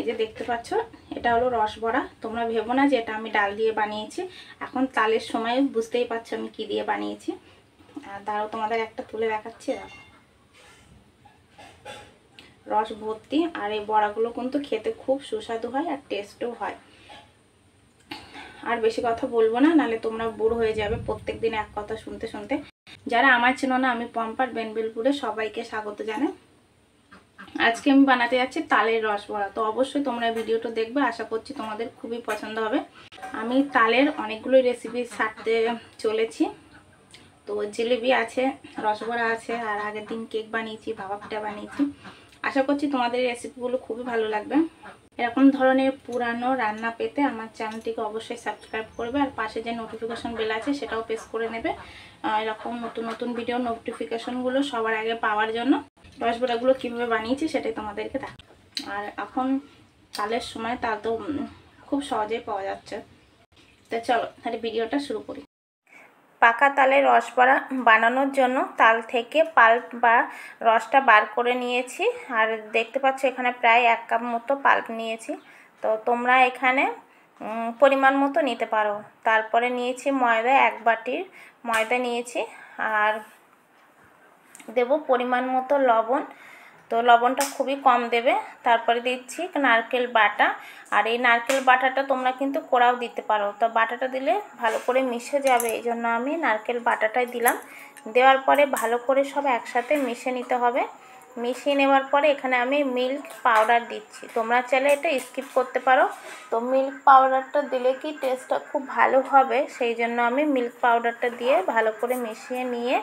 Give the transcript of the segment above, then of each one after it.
এই যে দেখতে পাচ্ছ এটা হলো রস বড়া তোমরা ভেবো না যে এটা আমি ডাল দিয়ে বানিয়েছি এখন তালের সময় বুঝতেই পারছো আমি কি দিয়ে বানিয়েছি আর তারও তোমাদের একটা তুলে দেখাচ্ছি দেখো রস ভর্তি আর এই বড়াগুলো কিন্তু খেতে খুব সুস্বাদু হয় আর টেস্টও হয় আর বেশি কথা বলবো না নালে তোমরা বুড়ো হয়ে যাবে প্রত্যেক দিন এক কথা শুনতে শুনতে যারা আমার ছিল না আমি পম্পার বেনবেলপুরে সবাইকে স্বাগত জানাই আজকে আমি বানাতে যাচ্ছি তালের রস বড়া তো অবশ্যই তোমরা ভিডিওটা দেখবে আশা করছি তোমাদের খুবই পছন্দ হবে আমি তালের অনেকগুলো রেসিপি সারতে চলেছি তো জিলিপি আছে রসবড়া আছে আর আগের দিন কেক বানিয়েছি ভাবা পিঠা বানিয়েছি আশা করছি তোমাদের রেসিপিগুলো খুবই ভালো লাগবে এরকম ধরনের পুরানো রান্না পেতে আমার চ্যানেলটিকে অবশ্যই সাবস্ক্রাইব করবে আর পাশে যে নোটিফিকেশন বেল আছে সেটাও প্রেস করে নেবে এরকম নতুন নতুন ভিডিও নোটিফিকেশনগুলো সবার আগে পাওয়ার জন্য রসবড়াগুলো কীভাবে বানিয়েছি সেটাই তোমাদেরকে দেখ আর এখন কালের সময় তা তো খুব সহজেই পাওয়া যাচ্ছে তো চলো তাহলে ভিডিওটা শুরু করি পাকা তালে রসবড়া বানানোর জন্য তাল থেকে পাল্প বা রসটা বার করে নিয়েছি আর দেখতে পাচ্ছ এখানে প্রায় এক কাপ মতো পাল্প নিয়েছি তো তোমরা এখানে পরিমাণ মতো নিতে পারো তারপরে নিয়েছি ময়দা এক বাটির ময়দা নিয়েছি আর দেবো পরিমাণ মতো লবণ তো লবণটা খুবই কম দেবে তারপরে দিচ্ছি নারকেল বাটা আর এই নারকেল বাটাটা তোমরা কিন্তু কোড়াও দিতে পারো তো বাটাটা দিলে ভালো করে মিশে যাবে এই জন্য আমি নারকেল বাটাটাই দিলাম দেওয়ার পরে ভালো করে সব একসাথে মিশে নিতে হবে মিশিয়ে নেওয়ার পরে এখানে আমি মিল্ক পাউডার দিচ্ছি তোমরা চাইলে এটা স্কিপ করতে পারো তো মিল্ক পাউডারটা দিলে কি টেস্টটা খুব ভালো হবে সেই জন্য আমি মিল্ক পাউডারটা দিয়ে ভালো করে মিশিয়ে নিয়ে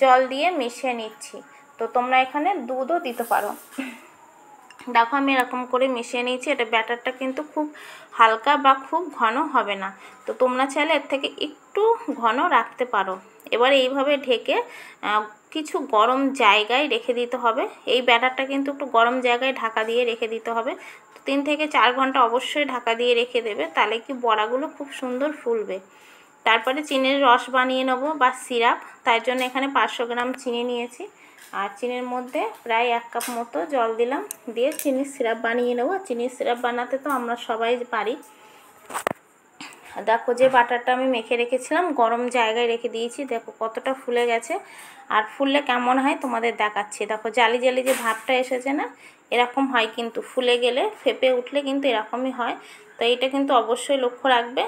জল দিয়ে মিশিয়ে নিচ্ছি তো তোমরা এখানে দুধও দিতে পারো দেখো আমি এরকম করে মিশিয়ে নিয়েছি এটা ব্যাটারটা কিন্তু খুব হালকা বা খুব ঘন হবে না তো তোমরা চাইলে এর থেকে একটু ঘন রাখতে পারো এবার এইভাবে ঢেকে কিছু গরম জায়গায় রেখে দিতে হবে এই ব্যাটারটা কিন্তু একটু গরম জায়গায় ঢাকা দিয়ে রেখে দিতে হবে তিন থেকে চার ঘন্টা অবশ্যই ঢাকা দিয়ে রেখে দেবে তাহলে কি বড়াগুলো খুব সুন্দর ফুলবে তারপরে চিনির রস বানিয়ে নেবো বা সিরাপ তার জন্য এখানে পাঁচশো গ্রাম চিনি নিয়েছি আর চিনির মধ্যে প্রায় এক কাপ মতো জল দিলাম দিয়ে চিনির সিরাপ বানিয়ে নেবো চিনির সিরাপ বানাতে তো আমরা সবাই পারি দেখো যে বাটারটা আমি মেখে রেখেছিলাম গরম জায়গায় রেখে দিয়েছি দেখো কতটা ফুলে গেছে আর ফুললে কেমন হয় তোমাদের দেখাচ্ছি দেখো জালি জালি যে ভাবটা এসেছে না এরকম হয় কিন্তু ফুলে গেলে ফেপে উঠলে কিন্তু এরকমই হয় তো এইটা কিন্তু অবশ্যই লক্ষ্য রাখবে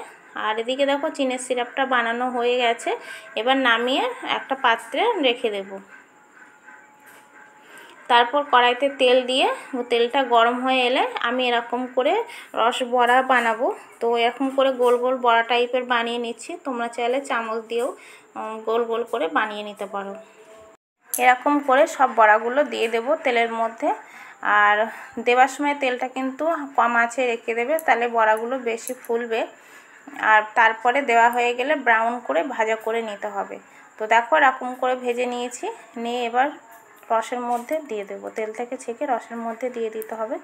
আর এদিকে দেখো চিনের সিরাপটা বানানো হয়ে গেছে এবার নামিয়ে একটা পাত্রে রেখে দেবো তারপর কড়াইতে তেল দিয়ে তেলটা গরম হয়ে এলে আমি এরকম করে রস বড়া বানাবো তো এরকম করে গোল গোল বড়া টাইপের বানিয়ে নিচ্ছি তোমরা চাইলে চামচ দিয়েও গোল গোল করে বানিয়ে নিতে পারো এরকম করে সব বড়াগুলো দিয়ে দেব তেলের মধ্যে আর দেওয়ার সময় তেলটা কিন্তু কম আছে রেখে দেবে তাহলে বড়াগুলো বেশি ফুলবে আর তারপরে দেওয়া হয়ে গেলে ব্রাউন করে ভাজা করে নিতে হবে তো দেখো এরকম করে ভেজে নিয়েছি নিয়ে এবার রসের মধ্যে দিয়ে দেব তেলটাকে ছেঁকে রসের মধ্যে দিয়ে দিতে হবে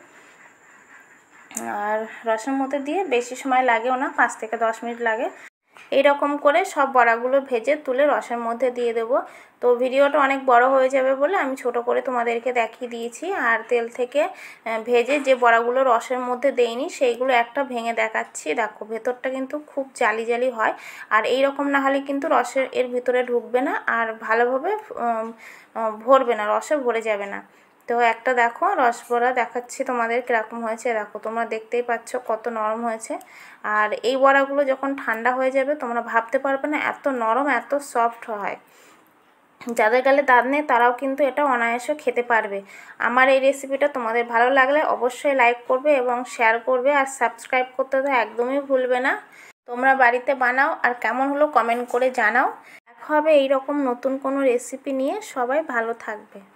আর রসের মধ্যে দিয়ে বেশি সময় লাগেও না পাঁচ থেকে দশ মিনিট লাগে রকম করে সব বড়াগুলো ভেজে তুলে রসের মধ্যে দিয়ে দেব তো ভিডিওটা অনেক বড় হয়ে যাবে বলে আমি ছোট করে তোমাদেরকে দেখিয়ে দিয়েছি আর তেল থেকে ভেজে যে বড়াগুলো রসের মধ্যে দেইনি সেইগুলো একটা ভেঙে দেখাচ্ছি দেখো ভেতরটা কিন্তু খুব জালি জালি হয় আর এই রকম না হলে কিন্তু রসের এর ভিতরে ঢুকবে না আর ভালোভাবে ভরবে না রসে ভরে যাবে না তো একটা দেখো রসবড়া দেখাচ্ছি তোমাদের কীরকম হয়েছে দেখো তোমরা দেখতেই পাচ্ছ কত নরম হয়েছে আর এই বড়াগুলো যখন ঠান্ডা হয়ে যাবে তোমরা ভাবতে পারবে না এত নরম এত সফট হয় যাদের গালে দাঁত নেই তারাও কিন্তু এটা অনায়াসে খেতে পারবে আমার এই রেসিপিটা তোমাদের ভালো লাগলে অবশ্যই লাইক করবে এবং শেয়ার করবে আর সাবস্ক্রাইব করতে তো একদমই ভুলবে না তোমরা বাড়িতে বানাও আর কেমন হলো কমেন্ট করে জানাও দেখা হবে এইরকম নতুন কোনো রেসিপি নিয়ে সবাই ভালো থাকবে